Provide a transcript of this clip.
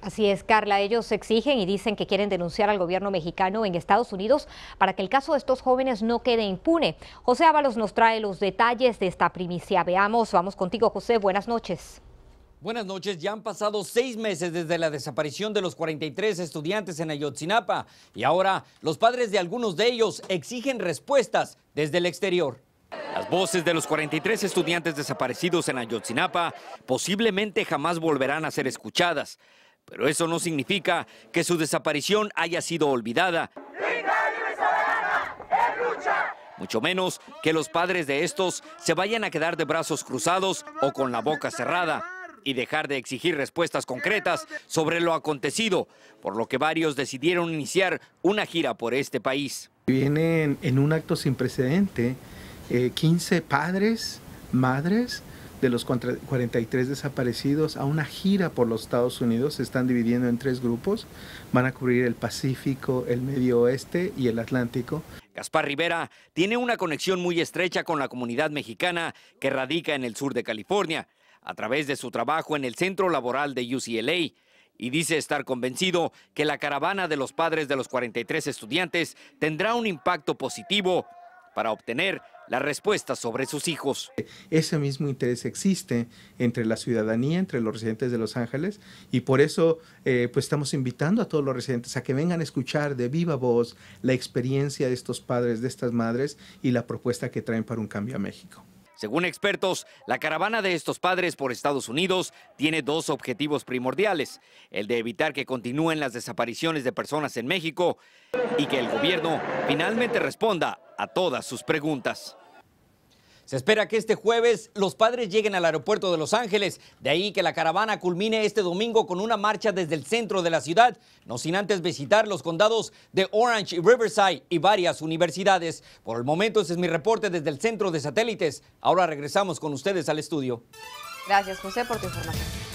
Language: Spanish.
Así es, Carla. Ellos exigen y dicen que quieren denunciar al gobierno mexicano en Estados Unidos para que el caso de estos jóvenes no quede impune. José Ábalos nos trae los detalles de esta primicia. Veamos, vamos contigo, José. Buenas noches. Buenas noches, ya han pasado seis meses desde la desaparición de los 43 estudiantes en Ayotzinapa y ahora los padres de algunos de ellos exigen respuestas desde el exterior. Las voces de los 43 estudiantes desaparecidos en Ayotzinapa posiblemente jamás volverán a ser escuchadas, pero eso no significa que su desaparición haya sido olvidada. Mucho menos que los padres de estos se vayan a quedar de brazos cruzados o con la boca cerrada y dejar de exigir respuestas concretas sobre lo acontecido, por lo que varios decidieron iniciar una gira por este país. Vienen en un acto sin precedente 15 eh, padres, madres de los 43 desaparecidos a una gira por los Estados Unidos. Se están dividiendo en tres grupos. Van a cubrir el Pacífico, el Medio Oeste y el Atlántico. Gaspar Rivera tiene una conexión muy estrecha con la comunidad mexicana que radica en el sur de California, a través de su trabajo en el centro laboral de UCLA y dice estar convencido que la caravana de los padres de los 43 estudiantes tendrá un impacto positivo para obtener la respuesta sobre sus hijos. Ese mismo interés existe entre la ciudadanía, entre los residentes de Los Ángeles, y por eso eh, pues estamos invitando a todos los residentes a que vengan a escuchar de viva voz la experiencia de estos padres, de estas madres y la propuesta que traen para un cambio a México. Según expertos, la caravana de estos padres por Estados Unidos tiene dos objetivos primordiales, el de evitar que continúen las desapariciones de personas en México y que el gobierno finalmente responda a todas sus preguntas. Se espera que este jueves los padres lleguen al aeropuerto de Los Ángeles, de ahí que la caravana culmine este domingo con una marcha desde el centro de la ciudad, no sin antes visitar los condados de Orange y Riverside y varias universidades. Por el momento ese es mi reporte desde el centro de satélites. Ahora regresamos con ustedes al estudio. Gracias José por tu información.